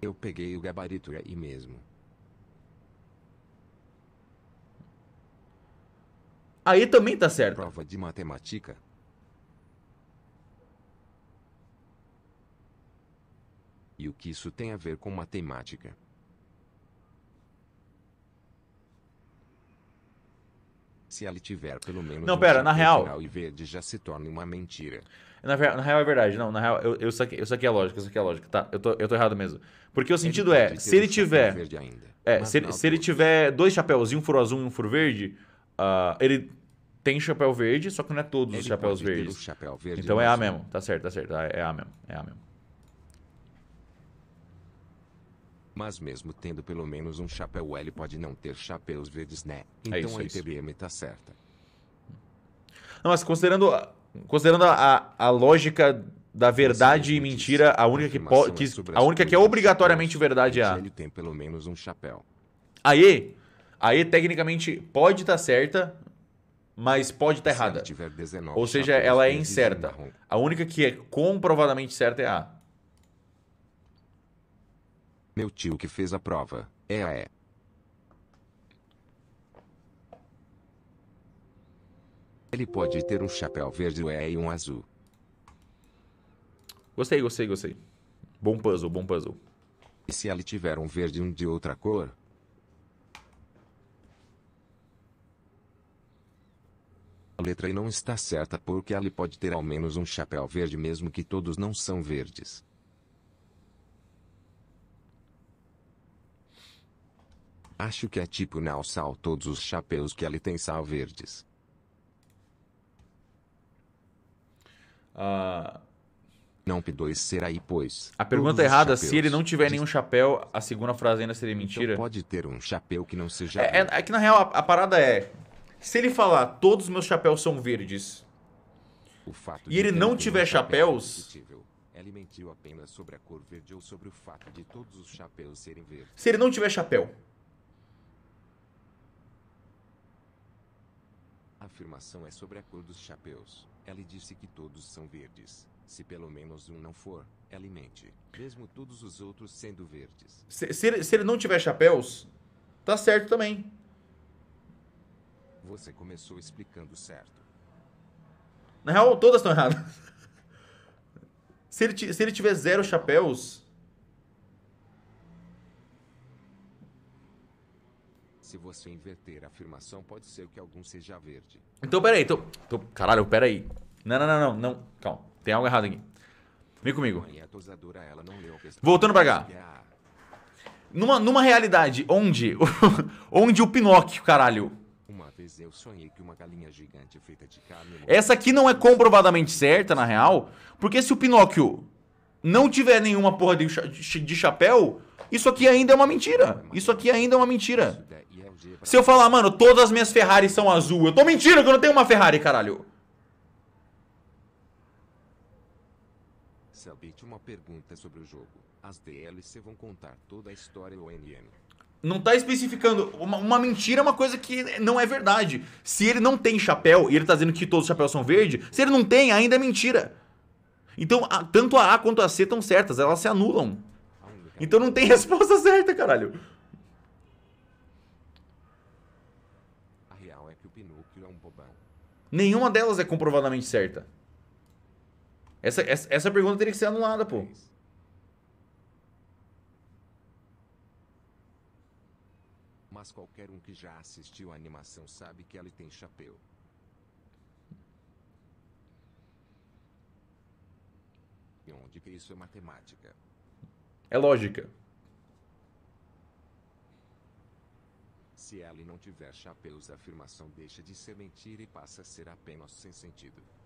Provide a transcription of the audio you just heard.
Eu peguei o gabarito aí mesmo. Aí também tá certo. Prova de matemática. E o que isso tem a ver com matemática? se ela tiver pelo menos. Não, pera, um na tipo real. E verde já se torna uma mentira. Na, na, real é verdade, não, na real, eu, eu, saquei, eu saquei a lógica, eu saquei a lógica, tá, eu tô, eu tô errado mesmo. Porque o sentido é, se ele tiver. Ainda, é, se, ele, se ele tiver dois chapéus, um furo azul e um furo verde, uh, ele tem chapéu verde, só que não é todos ele os chapéus verdes. Chapéu verde então é A mesmo, tá certo, tá certo, é A mesmo, é A mesmo. Mas mesmo tendo pelo menos um chapéu, ele pode não ter chapéus verdes, né? É então é isso, a ITBM é tá certa. Não, mas considerando, considerando a, a lógica da verdade e mentira, a única que, po, é que, a única que é obrigatoriamente verdade é a. Ele tem pelo menos um chapéu. Aí, aí tecnicamente pode estar tá certa, mas pode estar tá errada. Ou seja, ela é incerta. A única que é comprovadamente certa é a. Meu tio que fez a prova. É a é. Ele pode ter um chapéu verde é e um azul. Gostei, gostei, gostei. Bom puzzle, bom puzzle. E se ele tiver um verde e um de outra cor? A letra e não está certa porque ele pode ter ao menos um chapéu verde mesmo que todos não são verdes. Acho que é tipo Nausal todos os chapéus que ali tem sal verdes. Ah. não P2 será aí, pois. A pergunta errada, chapéus. se ele não tiver nenhum chapéu, a segunda frase ainda seria mentira. Então pode ter um chapéu que não seja. É, é, é que na real a, a, parada é. Se ele falar todos os meus chapéus são verdes. e ele não tiver chapéus. Chapéu ele mentiu apenas sobre a cor verde ou sobre o fato de todos os chapéus serem verdes. Se ele não tiver chapéu. afirmação é sobre a cor dos chapéus. Ela disse que todos são verdes. Se pelo menos um não for, ela mente. Mesmo todos os outros sendo verdes. Se, se, ele, se ele não tiver chapéus, tá certo também. Você começou explicando certo. Na real, todas estão erradas. se, ele, se ele tiver zero chapéus, Se você inverter a afirmação, pode ser que algum seja verde. Então, peraí. Tô, então, tô, então, caralho, peraí. Não, não, não, não, não. Calma. Tem algo errado aqui. Vem comigo. Voltando pra cá. É numa, numa realidade onde, onde o Pinóquio, caralho. Essa aqui não é comprovadamente certa, na real. Porque se o Pinóquio não tiver nenhuma porra de, de chapéu, isso aqui ainda é uma mentira. Isso aqui ainda é uma mentira. Se eu falar, mano, todas as minhas Ferraris são azul, eu tô mentindo que eu não tenho uma Ferrari, caralho. uma pergunta sobre o jogo. As DLC vão contar toda a história do Não tá especificando. Uma, uma, mentira é uma coisa que não é verdade. Se ele não tem chapéu e ele tá dizendo que todos os chapéus são verdes, se ele não tem, ainda é mentira. Então, a, tanto a A quanto a C estão certas, elas se anulam. Então não tem resposta certa, caralho. A real é que o Pinúquio é um bobão. Nenhuma delas é comprovadamente certa. Essa, essa, essa pergunta teria que ser anulada, pô. Mas qualquer um que já assistiu a animação sabe que ela tem chapéu. onde que isso é matemática? É lógica. Se ela não tiver chapéus, a afirmação deixa de ser mentira e passa a ser apenas sem sentido.